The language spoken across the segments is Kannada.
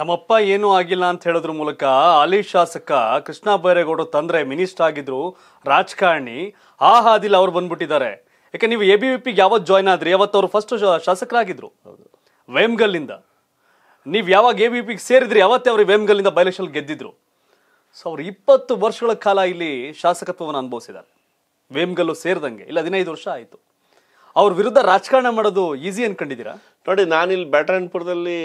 ನಮ್ಮಪ್ಪ ಏನೂ ಆಗಿಲ್ಲ ಅಂತ ಹೇಳೋದ್ರ ಮೂಲಕ ಹಾಲಿ ಶಾಸಕ ಕೃಷ್ಣ ಬೈರೇಗೌಡರು ತಂದ್ರೆ ಮಿನಿಸ್ಟರ್ ಆಗಿದ್ರು ರಾಜಕಾರಣಿ ಆ ಹಾದಿಲ್ ಅವ್ರು ಬಂದ್ಬಿಟ್ಟಿದ್ದಾರೆ ಯಾಕೆ ನೀವು ಎ ಬಿ ವಿ ಪಿಗೆ ಯಾವತ್ತು ಜಾಯ್ನ್ ಆದ್ರಿ ಯಾವತ್ತು ಅವರು ಫಸ್ಟ್ ಶಾಸಕರಾಗಿದ್ರು ವೇಮ್ಗಲ್ಲಿಂದ ನೀವು ಯಾವಾಗ ಎ ಬಿ ಪಿಗೆ ಸೇರಿದ್ರಿ ಯಾವತ್ತೇ ಅವರು ವೇಮ್ಗಲ್ಲಿಂದ ಬೈಲೆಕ್ಷನ್ ಗೆದ್ದಿದ್ರು ಸೊ ಅವ್ರು ಇಪ್ಪತ್ತು ವರ್ಷಗಳ ಕಾಲ ಇಲ್ಲಿ ಶಾಸಕತ್ವವನ್ನು ಅನುಭವಿಸಿದ್ದಾರೆ ವೇಮ್ಗಲ್ಲು ಸೇರಿದಂಗೆ ಇಲ್ಲ ಹದಿನೈದು ವರ್ಷ ಆಯಿತು ಅವ್ರ ವಿರುದ್ಧ ರಾಜಕಾರಣ ಮಾಡೋದು ಈಸಿ ಅನ್ಕೊಂಡಿದ್ದೀರಾ ನೋಡಿ ನಾನಿಲ್ಲಿ ಬ್ಯಾಟರನ್ಪುರದಲ್ಲಿ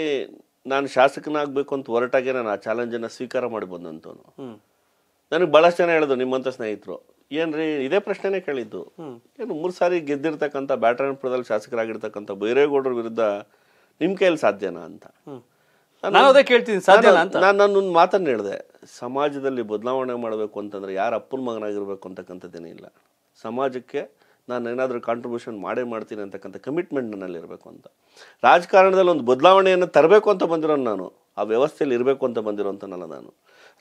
ನಾನು ಶಾಸಕನಾಗಬೇಕು ಅಂತ ಹೊರಟಾಗೆ ನಾನು ಆ ಚಾಲೆಂಜನ್ನು ಸ್ವೀಕಾರ ಮಾಡಿ ಬಂದಂತವನು ನನಗೆ ಭಾಳಷ್ಟು ಜನ ಹೇಳಿದ್ರು ನಿಮ್ಮಂಥ ಸ್ನೇಹಿತರು ಏನ್ರಿ ಇದೇ ಪ್ರಶ್ನೆನೇ ಕೇಳಿದ್ದು ಏನು ಮೂರು ಸಾರಿ ಗೆದ್ದಿರ್ತಕ್ಕಂಥ ಬ್ಯಾಟರಾಯಣಪುರದಲ್ಲಿ ಶಾಸಕರಾಗಿರ್ತಕ್ಕಂಥ ಬೈರೇಗೌಡರ ವಿರುದ್ಧ ನಿಮ್ಮ ಕೈಯಲ್ಲಿ ಸಾಧ್ಯನಾ ಅಂತ ನಾನು ಅದೇ ಕೇಳ್ತೀನಿ ಸಾಧ್ಯ ನಾನು ನನ್ನೊಂದು ಮಾತನ್ನು ಹೇಳಿದೆ ಸಮಾಜದಲ್ಲಿ ಬದಲಾವಣೆ ಮಾಡಬೇಕು ಅಂತಂದ್ರೆ ಯಾರು ಅಪ್ಪನ ಮಗನಾಗಿರ್ಬೇಕು ಅಂತಕ್ಕಂಥದ್ದೇನಿಲ್ಲ ಸಮಾಜಕ್ಕೆ ನಾನು ಏನಾದರೂ ಕಾಂಟ್ರಿಬ್ಯೂಷನ್ ಮಾಡೇ ಮಾಡ್ತೀನಿ ಅಂತಕ್ಕಂಥ ಕಮಿಟ್ಮೆಂಟ್ ಇರಬೇಕು ಅಂತ ರಾಜಕಾರಣದಲ್ಲಿ ಒಂದು ಬದಲಾವಣೆಯನ್ನು ತರಬೇಕು ಅಂತ ಬಂದಿರೋ ನಾನು ಆ ವ್ಯವಸ್ಥೆಯಲ್ಲಿ ಇರಬೇಕು ಅಂತ ಬಂದಿರೋಂಥನಲ್ಲ ನಾನು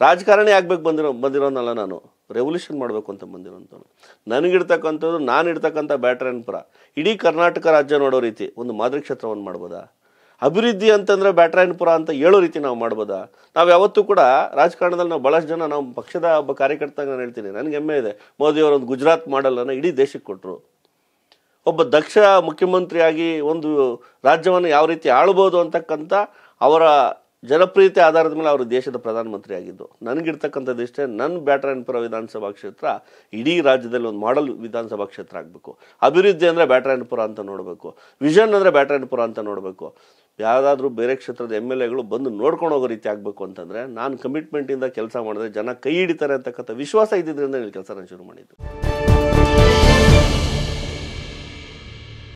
ರಾಜಕಾರಣಿ ಆಗಬೇಕು ಬಂದಿರೋ ಬಂದಿರೋನಲ್ಲ ನಾನು ರೆವಲ್ಯೂಷನ್ ಮಾಡಬೇಕು ಅಂತ ಬಂದಿರೋಂಥವ್ರು ನನಗಿರ್ತಕ್ಕಂಥದ್ದು ನಾನು ಇರ್ತಕ್ಕಂಥ ಬ್ಯಾಟ್ರನ್ ಪರ ಇಡೀ ಕರ್ನಾಟಕ ರಾಜ್ಯ ನೋಡೋ ರೀತಿ ಒಂದು ಮಾದರಿ ಕ್ಷೇತ್ರವನ್ನು ಮಾಡ್ಬೋದಾ ಅಭಿವೃದ್ಧಿ ಅಂತಂದರೆ ಬ್ಯಾಟ್ರಾಯನ್ಪುರ ಅಂತ ಹೇಳೋ ರೀತಿ ನಾವು ಮಾಡ್ಬೋದಾ ನಾವು ಯಾವತ್ತೂ ಕೂಡ ರಾಜಕಾರಣದಲ್ಲಿ ನಾವು ಭಾಳಷ್ಟು ಜನ ನಾವು ಪಕ್ಷದ ಒಬ್ಬ ಕಾರ್ಯಕರ್ತಾಗ ನಾನು ಹೇಳ್ತೀನಿ ನನಗೆ ಹೆಮ್ಮೆ ಇದೆ ಮೋದಿಯವರೊಂದು ಗುಜರಾತ್ ಮಾಡಲನ್ನು ಇಡೀ ದೇಶಕ್ಕೆ ಕೊಟ್ಟರು ಒಬ್ಬ ದಕ್ಷ ಮುಖ್ಯಮಂತ್ರಿಯಾಗಿ ಒಂದು ರಾಜ್ಯವನ್ನು ಯಾವ ರೀತಿ ಆಳ್ಬೋದು ಅಂತಕ್ಕಂಥ ಅವರ ಜನಪ್ರಿಯತೆ ಆಧಾರದ ಮೇಲೆ ಅವರು ದೇಶದ ಪ್ರಧಾನಮಂತ್ರಿ ಆಗಿದ್ದು ನನಗಿರ್ತಕ್ಕಂಥದ್ದು ಇಷ್ಟೇ ನನ್ನ ಬ್ಯಾಟ್ರಾಯನ್ಪುರ ವಿಧಾನಸಭಾ ಕ್ಷೇತ್ರ ಇಡೀ ರಾಜ್ಯದಲ್ಲಿ ಒಂದು ಮಾಡಲ್ ವಿಧಾನಸಭಾ ಕ್ಷೇತ್ರ ಆಗಬೇಕು ಅಭಿವೃದ್ಧಿ ಅಂದರೆ ಬ್ಯಾಟ್ರಾಯನ್ಪುರ ಅಂತ ನೋಡಬೇಕು ವಿಷನ್ ಅಂದರೆ ಬ್ಯಾಟ್ರಾಯನ್ಪುರ ಅಂತ ನೋಡಬೇಕು ಯಾವುದಾದ್ರೂ ಬೇರೆ ಕ್ಷೇತ್ರದ ಎಮ್ ಎಲ್ ಎಗಳು ಬಂದು ನೋಡ್ಕೊಂಡು ಹೋಗೋ ರೀತಿ ಆಗಬೇಕು ಅಂತಂದರೆ ನಾನು ಕಮಿಟ್ಮೆಂಟಿಂದ ಕೆಲಸ ಮಾಡಿದ್ರೆ ಜನ ಕೈ ಹಿಡಿತಾರೆ ಅಂತಕ್ಕಂಥ ವಿಶ್ವಾಸ ಇದ್ದಿದ್ದರಿಂದ ನೀವು ಕೆಲಸನ ಶುರು ಮಾಡಿದ್ದು